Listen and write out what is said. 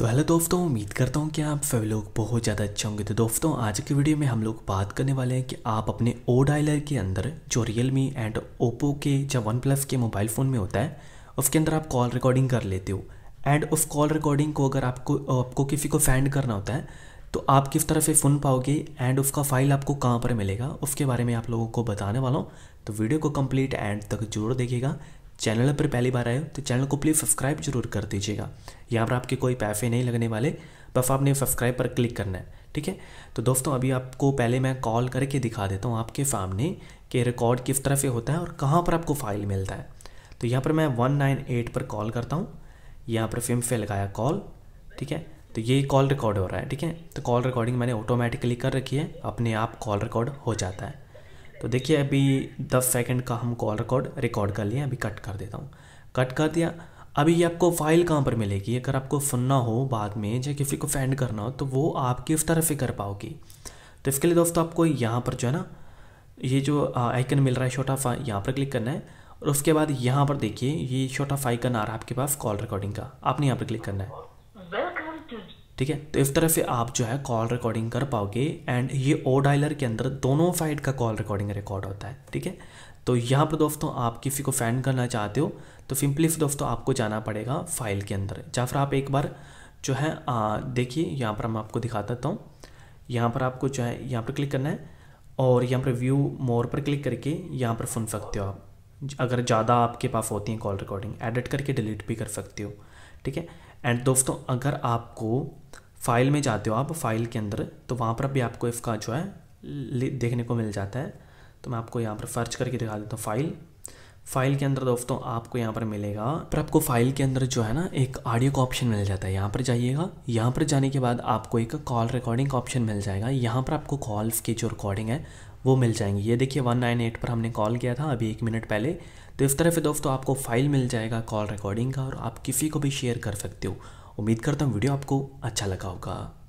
तो हेलो दोस्तों उम्मीद करता हूँ कि आप सभी लोग बहुत ज़्यादा अच्छे होंगे तो दोस्तों आज की वीडियो में हम लोग बात करने वाले हैं कि आप अपने ओ डायलर के अंदर जो रियल मी एंड ओप्पो के या वन प्लस के मोबाइल फ़ोन में होता है उसके अंदर आप कॉल रिकॉर्डिंग कर लेते हो एंड उस कॉल रिकॉर्डिंग को अगर आपको आपको किसी को सेंड करना होता है तो आप किस तरह से सुन पाओगे एंड उसका फ़ाइल आपको कहाँ पर मिलेगा उसके बारे में आप लोगों को बताने वाला हूँ तो वीडियो को कम्प्लीट एंड तक जरूर देखिएगा चैनल पर पहली बार आए हो तो चैनल को प्लीज़ सब्सक्राइब जरूर कर दीजिएगा यहाँ पर आपके कोई पैसे नहीं लगने वाले बस आपने सब्सक्राइब पर क्लिक करना है ठीक है तो दोस्तों अभी आपको पहले मैं कॉल करके दिखा देता हूँ आपके सामने कि रिकॉर्ड किस तरह से होता है और कहाँ पर आपको फाइल मिलता है तो यहाँ पर मैं वन नाइन एट पर कॉल करता हूँ यहाँ पर फिम से लगाया कॉल ठीक है तो ये कॉल रिकॉर्ड हो रहा है ठीक है तो कॉल रिकॉर्डिंग मैंने ऑटोमेटिकली कर रखी है अपने आप कॉल रिकॉर्ड हो जाता है तो देखिए अभी दस सेकंड का हम कॉल रिकॉर्ड रिकॉर्ड कर लिए अभी कट कर देता हूँ कट कर दिया अभी ये आपको फाइल कहाँ पर मिलेगी अगर आपको सुनना हो बाद में या किसी को सेंड करना हो तो वो आप किस तरह से कर पाओगी तो इसके लिए दोस्तों आपको यहाँ पर जो है ना ये जो आइकन मिल रहा है छोटा फा यहाँ पर क्लिक करना है और उसके बाद यहाँ पर देखिए ये छोटा फाइकन आ रहा है आपके पास कॉल रिकॉर्डिंग का आपने यहाँ पर क्लिक करना है ठीक है तो इस तरह से आप जो है कॉल रिकॉर्डिंग कर पाओगे एंड ये ओ डायलर के अंदर दोनों साइड का कॉल रिकॉर्डिंग रिकॉर्ड होता है ठीक है तो यहाँ पर दोस्तों आप किसी को फैंड करना चाहते हो तो सिंपली दोस्तों आपको जाना पड़ेगा फाइल के अंदर या फिर आप एक बार जो है देखिए यहाँ पर मैं आपको दिखा देता हूँ यहाँ पर आपको जो है यहाँ पर क्लिक करना है और यहाँ पर व्यू मोर पर क्लिक करके यहाँ पर सुन सकते हो आप अगर ज़्यादा आपके पास होती हैं कॉल रिकॉर्डिंग एडिट करके डिलीट भी कर सकते हो ठीक है एंड दोस्तों अगर आपको फाइल में जाते हो आप फाइल के अंदर तो वहाँ पर भी आपको इसका जो है देखने को मिल जाता है तो मैं आपको यहाँ पर सर्च करके दिखा देता हूँ फाइल फाइल के अंदर दोस्तों आपको यहाँ पर मिलेगा पर आपको फाइल के अंदर जो है ना एक ऑडियो का ऑप्शन मिल जाता है यहाँ पर जाइएगा यहाँ पर जाने के बाद आपको एक कॉल रिकॉर्डिंग का ऑप्शन मिल जाएगा यहाँ पर आपको कॉल्स की जो रिकॉर्डिंग है वो मिल जाएंगी ये देखिए वन नाइन एट पर हमने कॉल किया था अभी एक मिनट पहले तो इस तरह से दोस्तों आपको फाइल मिल जाएगा कॉल रिकॉर्डिंग का और आप किसी को भी शेयर कर सकते हो उम्मीद करता हूँ वीडियो आपको अच्छा लगा होगा